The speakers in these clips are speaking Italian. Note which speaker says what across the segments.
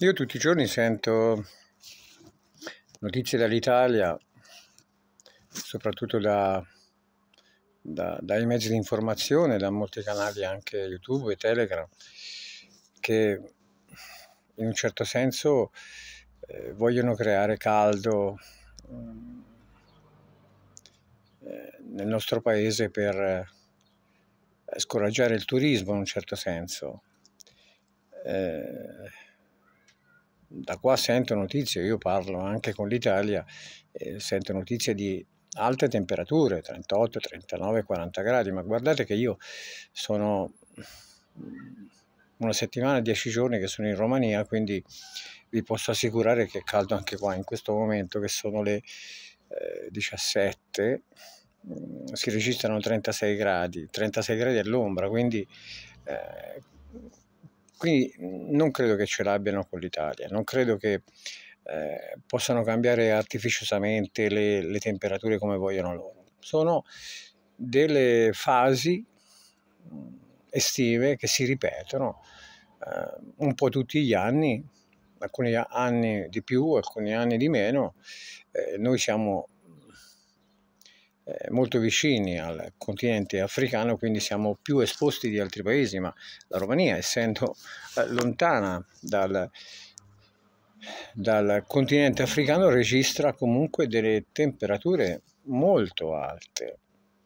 Speaker 1: Io tutti i giorni sento notizie dall'Italia, soprattutto da, da, dai mezzi di informazione, da molti canali anche YouTube e Telegram, che in un certo senso eh, vogliono creare caldo eh, nel nostro paese per eh, scoraggiare il turismo in un certo senso. Eh, da qua sento notizie, io parlo anche con l'Italia, eh, sento notizie di alte temperature, 38, 39, 40 gradi, ma guardate che io sono mm, una settimana, dieci giorni che sono in Romania, quindi vi posso assicurare che è caldo anche qua in questo momento che sono le eh, 17, mm, si registrano 36 gradi, 36 gradi all'ombra, quindi eh, quindi mhmm, non credo che ce l'abbiano con l'Italia, non credo che eh, possano cambiare artificiosamente le, le temperature come vogliono loro. Sono delle fasi mhmm, estive che si ripetono eh, un po' tutti gli anni, alcuni anni di più, alcuni anni di meno. Eh, noi siamo eh, molto vicini al continente africano, quindi siamo più esposti di altri paesi, ma la Romania, essendo eh, lontana dal, dal continente africano, registra comunque delle temperature molto alte.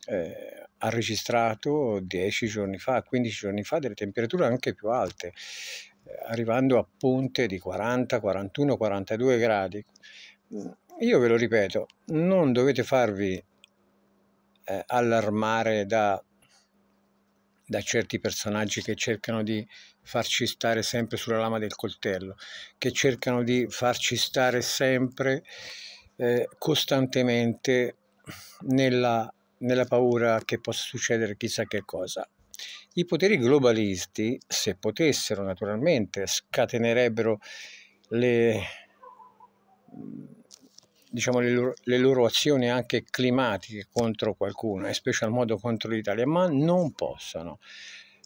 Speaker 1: Eh, ha registrato 10 giorni fa, 15 giorni fa, delle temperature anche più alte, eh, arrivando a punte di 40, 41, 42 gradi. Io ve lo ripeto, non dovete farvi eh, allarmare da, da certi personaggi che cercano di farci stare sempre sulla lama del coltello, che cercano di farci stare sempre eh, costantemente nella, nella paura che possa succedere chissà che cosa. I poteri globalisti, se potessero naturalmente, scatenerebbero le diciamo, le, loro, le loro azioni anche climatiche contro qualcuno, in special modo contro l'Italia, ma non possono.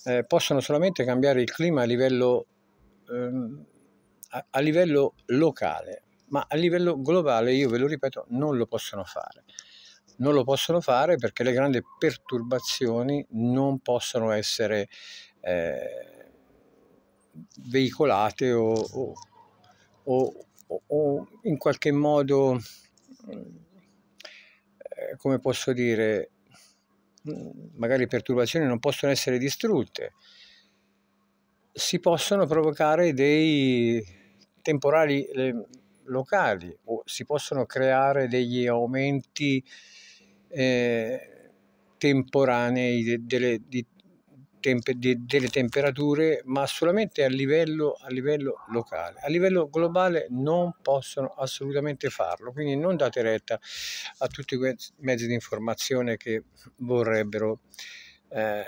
Speaker 1: Eh, possono solamente cambiare il clima a livello, ehm, a, a livello locale, ma a livello globale, io ve lo ripeto, non lo possono fare. Non lo possono fare perché le grandi perturbazioni non possono essere eh, veicolate o, o, o o, in qualche modo, eh, come posso dire, mm, magari perturbazioni non possono essere distrutte, si possono provocare dei temporali eh, locali o si possono creare degli aumenti eh, temporanei di, de, tempe, di, delle temperature, ma solamente a livello, a livello, locale. A livello globale non possono assolutamente farlo, quindi non date retta a tutti quei mezzi di informazione che vorrebbero eh,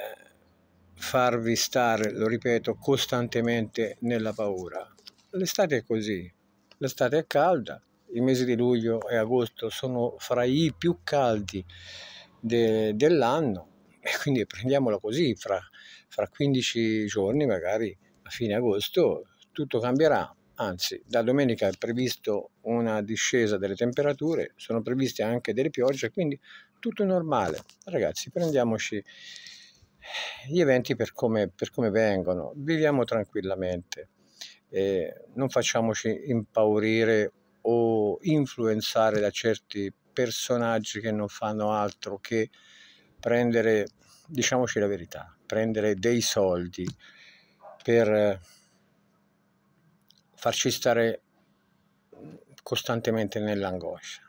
Speaker 1: farvi stare, lo ripeto, costantemente nella paura. L'estate è così, l'estate è calda, i mesi di luglio e agosto sono fra i più caldi de, dell'anno e quindi prendiamola così, fra, fra 15 giorni, magari a fine agosto, tutto cambierà. Anzi, da domenica è previsto una discesa delle temperature, sono previste anche delle piogge, quindi tutto normale. Ragazzi, prendiamoci gli eventi per come, per come vengono, viviamo tranquillamente, eh, non facciamoci impaurire o influenzare da certi personaggi che non fanno altro che prendere, diciamoci la verità, prendere dei soldi per eh, farci stare costantemente nell'angoscia.